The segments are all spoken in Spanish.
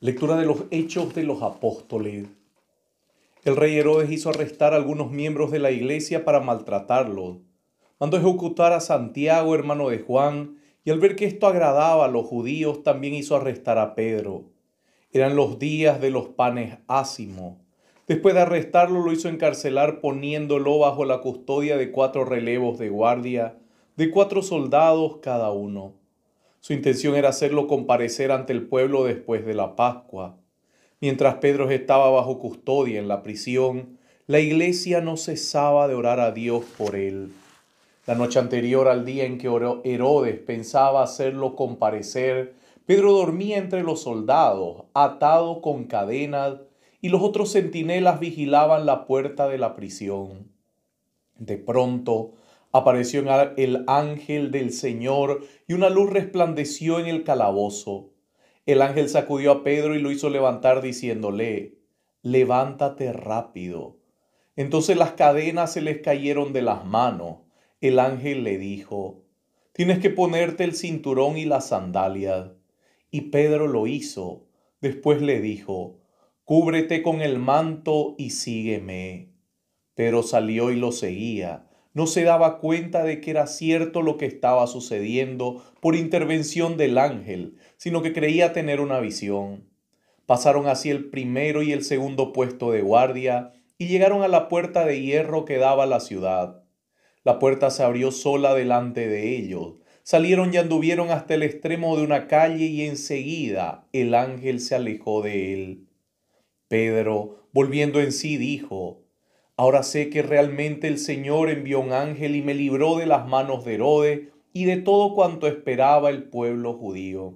Lectura de los Hechos de los Apóstoles. El rey Herodes hizo arrestar a algunos miembros de la iglesia para maltratarlo. Mandó ejecutar a Santiago, hermano de Juan, y al ver que esto agradaba a los judíos, también hizo arrestar a Pedro. Eran los días de los panes ácimos. Después de arrestarlo, lo hizo encarcelar poniéndolo bajo la custodia de cuatro relevos de guardia, de cuatro soldados cada uno. Su intención era hacerlo comparecer ante el pueblo después de la Pascua. Mientras Pedro estaba bajo custodia en la prisión, la iglesia no cesaba de orar a Dios por él. La noche anterior al día en que Herodes pensaba hacerlo comparecer, Pedro dormía entre los soldados, atado con cadenas, y los otros centinelas vigilaban la puerta de la prisión. De pronto, Apareció el ángel del Señor y una luz resplandeció en el calabozo. El ángel sacudió a Pedro y lo hizo levantar diciéndole, levántate rápido. Entonces las cadenas se les cayeron de las manos. El ángel le dijo, tienes que ponerte el cinturón y las sandalias. Y Pedro lo hizo. Después le dijo, cúbrete con el manto y sígueme. Pero salió y lo seguía no se daba cuenta de que era cierto lo que estaba sucediendo por intervención del ángel, sino que creía tener una visión. Pasaron así el primero y el segundo puesto de guardia y llegaron a la puerta de hierro que daba a la ciudad. La puerta se abrió sola delante de ellos. Salieron y anduvieron hasta el extremo de una calle y enseguida el ángel se alejó de él. Pedro, volviendo en sí, dijo, Ahora sé que realmente el Señor envió un ángel y me libró de las manos de Herodes y de todo cuanto esperaba el pueblo judío.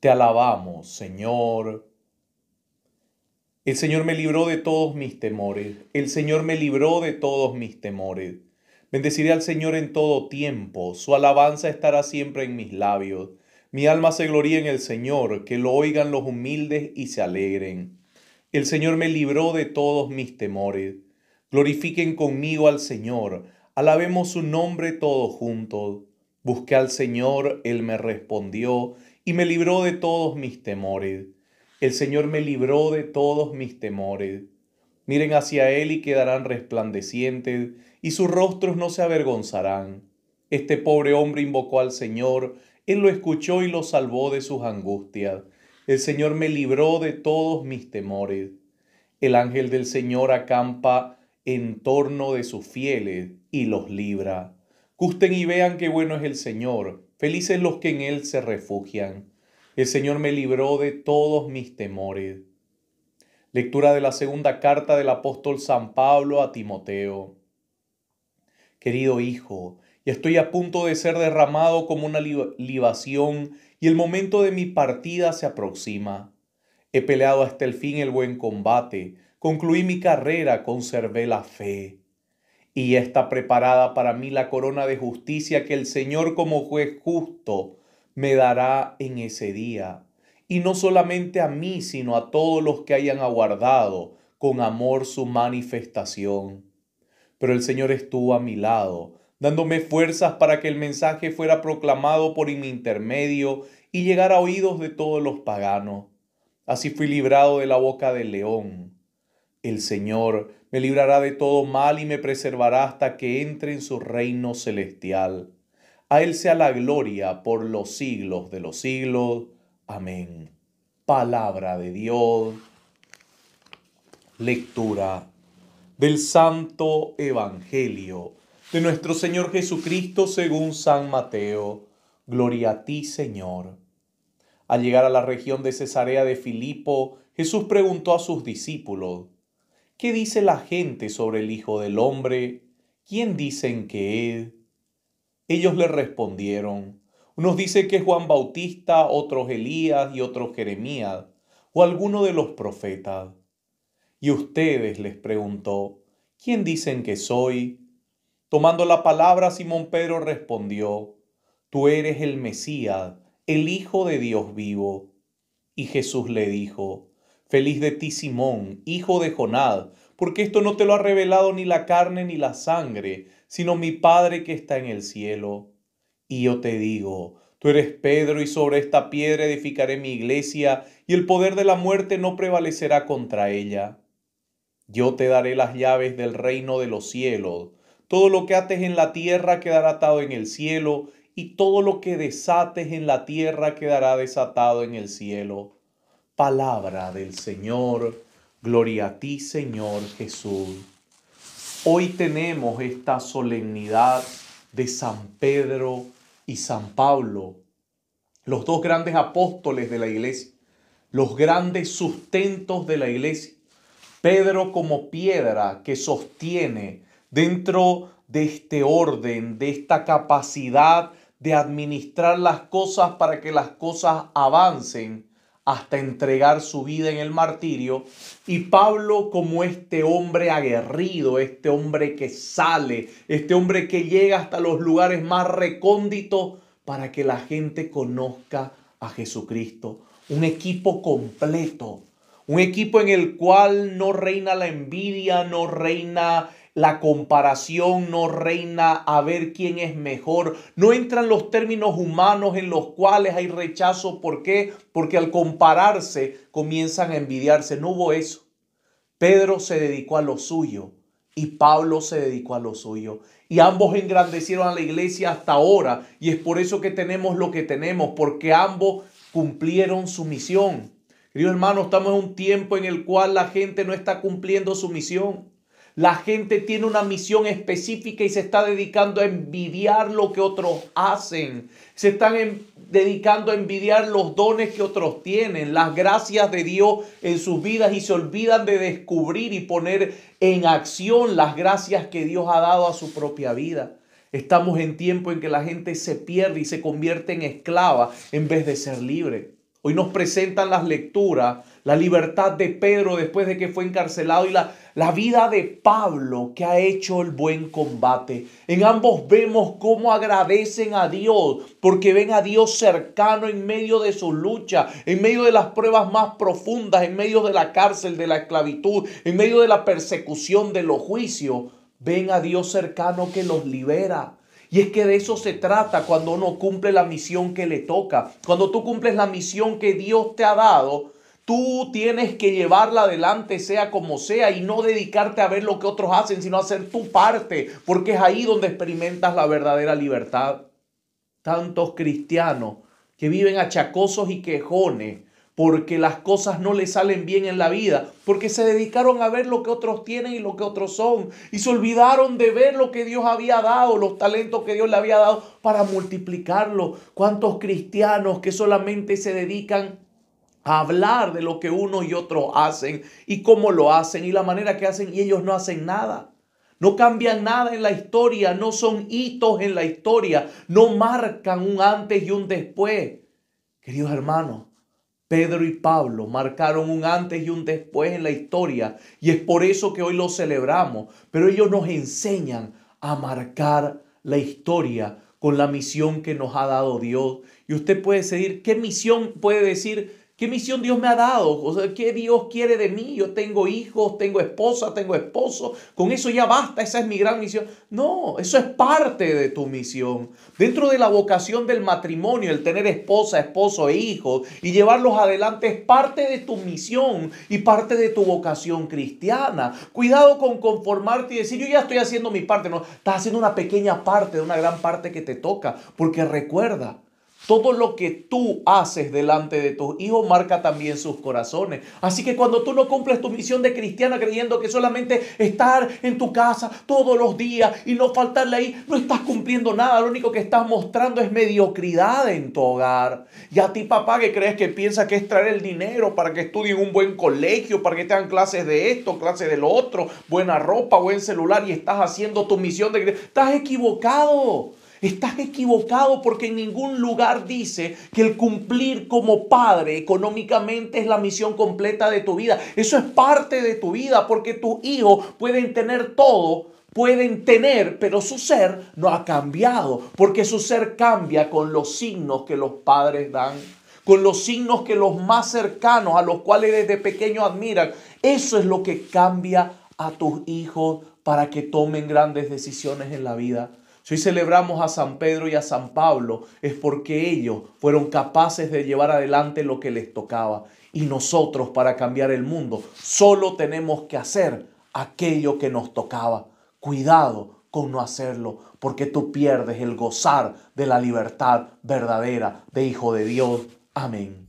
Te alabamos, Señor. El Señor me libró de todos mis temores. El Señor me libró de todos mis temores. Bendeciré al Señor en todo tiempo. Su alabanza estará siempre en mis labios. Mi alma se gloría en el Señor, que lo oigan los humildes y se alegren. El Señor me libró de todos mis temores. Glorifiquen conmigo al Señor. Alabemos su nombre todos juntos. Busqué al Señor, Él me respondió y me libró de todos mis temores. El Señor me libró de todos mis temores. Miren hacia Él y quedarán resplandecientes, y sus rostros no se avergonzarán. Este pobre hombre invocó al Señor, Él lo escuchó y lo salvó de sus angustias. El Señor me libró de todos mis temores. El ángel del Señor acampa en torno de sus fieles y los libra. Gusten y vean qué bueno es el Señor. Felices los que en Él se refugian. El Señor me libró de todos mis temores. Lectura de la segunda carta del apóstol San Pablo a Timoteo. Querido hijo, estoy a punto de ser derramado como una libación y el momento de mi partida se aproxima. He peleado hasta el fin el buen combate, concluí mi carrera, conservé la fe. Y está preparada para mí la corona de justicia que el Señor como juez justo me dará en ese día, y no solamente a mí, sino a todos los que hayan aguardado con amor su manifestación. Pero el Señor estuvo a mi lado, dándome fuerzas para que el mensaje fuera proclamado por mi intermedio y llegara a oídos de todos los paganos. Así fui librado de la boca del león. El Señor me librará de todo mal y me preservará hasta que entre en su reino celestial. A Él sea la gloria por los siglos de los siglos. Amén. Palabra de Dios. Lectura del Santo Evangelio de nuestro Señor Jesucristo según San Mateo. Gloria a ti, Señor. Al llegar a la región de Cesarea de Filipo, Jesús preguntó a sus discípulos, ¿qué dice la gente sobre el Hijo del Hombre? ¿Quién dicen que es? Ellos le respondieron, unos dicen que es Juan Bautista, otros Elías y otros Jeremías, o alguno de los profetas. Y ustedes les preguntó, ¿quién dicen que soy? Tomando la palabra, Simón Pedro respondió, Tú eres el Mesías, el Hijo de Dios vivo. Y Jesús le dijo, Feliz de ti, Simón, hijo de Jonad, porque esto no te lo ha revelado ni la carne ni la sangre, sino mi Padre que está en el cielo. Y yo te digo, tú eres Pedro y sobre esta piedra edificaré mi iglesia, y el poder de la muerte no prevalecerá contra ella. Yo te daré las llaves del reino de los cielos. Todo lo que ates en la tierra quedará atado en el cielo, y todo lo que desates en la tierra quedará desatado en el cielo. Palabra del Señor, gloria a ti Señor Jesús. Hoy tenemos esta solemnidad de San Pedro y San Pablo, los dos grandes apóstoles de la iglesia, los grandes sustentos de la iglesia. Pedro como piedra que sostiene dentro de este orden, de esta capacidad de administrar las cosas para que las cosas avancen hasta entregar su vida en el martirio. Y Pablo como este hombre aguerrido, este hombre que sale, este hombre que llega hasta los lugares más recónditos para que la gente conozca a Jesucristo. Un equipo completo, un equipo en el cual no reina la envidia, no reina la comparación no reina a ver quién es mejor, no entran los términos humanos en los cuales hay rechazo. ¿Por qué? Porque al compararse comienzan a envidiarse. No hubo eso. Pedro se dedicó a lo suyo y Pablo se dedicó a lo suyo. Y ambos engrandecieron a la iglesia hasta ahora. Y es por eso que tenemos lo que tenemos, porque ambos cumplieron su misión. Queridos hermanos, estamos en un tiempo en el cual la gente no está cumpliendo su misión. La gente tiene una misión específica y se está dedicando a envidiar lo que otros hacen. Se están dedicando a envidiar los dones que otros tienen, las gracias de Dios en sus vidas y se olvidan de descubrir y poner en acción las gracias que Dios ha dado a su propia vida. Estamos en tiempo en que la gente se pierde y se convierte en esclava en vez de ser libre. Hoy nos presentan las lecturas la libertad de Pedro después de que fue encarcelado y la, la vida de Pablo que ha hecho el buen combate. En ambos vemos cómo agradecen a Dios porque ven a Dios cercano en medio de su lucha, en medio de las pruebas más profundas, en medio de la cárcel, de la esclavitud, en medio de la persecución, de los juicios. Ven a Dios cercano que los libera. Y es que de eso se trata cuando uno cumple la misión que le toca. Cuando tú cumples la misión que Dios te ha dado, Tú tienes que llevarla adelante, sea como sea, y no dedicarte a ver lo que otros hacen, sino hacer tu parte, porque es ahí donde experimentas la verdadera libertad. Tantos cristianos que viven achacosos y quejones porque las cosas no les salen bien en la vida, porque se dedicaron a ver lo que otros tienen y lo que otros son, y se olvidaron de ver lo que Dios había dado, los talentos que Dios le había dado para multiplicarlo. ¿Cuántos cristianos que solamente se dedican a hablar de lo que uno y otros hacen y cómo lo hacen y la manera que hacen y ellos no hacen nada. No cambian nada en la historia, no son hitos en la historia, no marcan un antes y un después. Queridos hermanos, Pedro y Pablo marcaron un antes y un después en la historia y es por eso que hoy lo celebramos, pero ellos nos enseñan a marcar la historia con la misión que nos ha dado Dios. Y usted puede decir, ¿qué misión puede decir? ¿Qué misión Dios me ha dado? O ¿Qué Dios quiere de mí? Yo tengo hijos, tengo esposa, tengo esposo. Con eso ya basta, esa es mi gran misión. No, eso es parte de tu misión. Dentro de la vocación del matrimonio, el tener esposa, esposo e hijos y llevarlos adelante es parte de tu misión y parte de tu vocación cristiana. Cuidado con conformarte y decir, yo ya estoy haciendo mi parte. No, estás haciendo una pequeña parte de una gran parte que te toca. Porque recuerda, todo lo que tú haces delante de tus hijos marca también sus corazones. Así que cuando tú no cumples tu misión de cristiana creyendo que solamente estar en tu casa todos los días y no faltarle ahí, no estás cumpliendo nada. Lo único que estás mostrando es mediocridad en tu hogar. Y a ti papá que crees que piensa que es traer el dinero para que estudien un buen colegio, para que te clases de esto, clases del otro, buena ropa, buen celular y estás haciendo tu misión de... Estás equivocado. Estás equivocado porque en ningún lugar dice que el cumplir como padre económicamente es la misión completa de tu vida. Eso es parte de tu vida porque tus hijos pueden tener todo, pueden tener, pero su ser no ha cambiado, porque su ser cambia con los signos que los padres dan, con los signos que los más cercanos, a los cuales desde pequeño admiran. Eso es lo que cambia a tus hijos para que tomen grandes decisiones en la vida. Si hoy celebramos a San Pedro y a San Pablo es porque ellos fueron capaces de llevar adelante lo que les tocaba. Y nosotros para cambiar el mundo solo tenemos que hacer aquello que nos tocaba. Cuidado con no hacerlo, porque tú pierdes el gozar de la libertad verdadera de Hijo de Dios. Amén.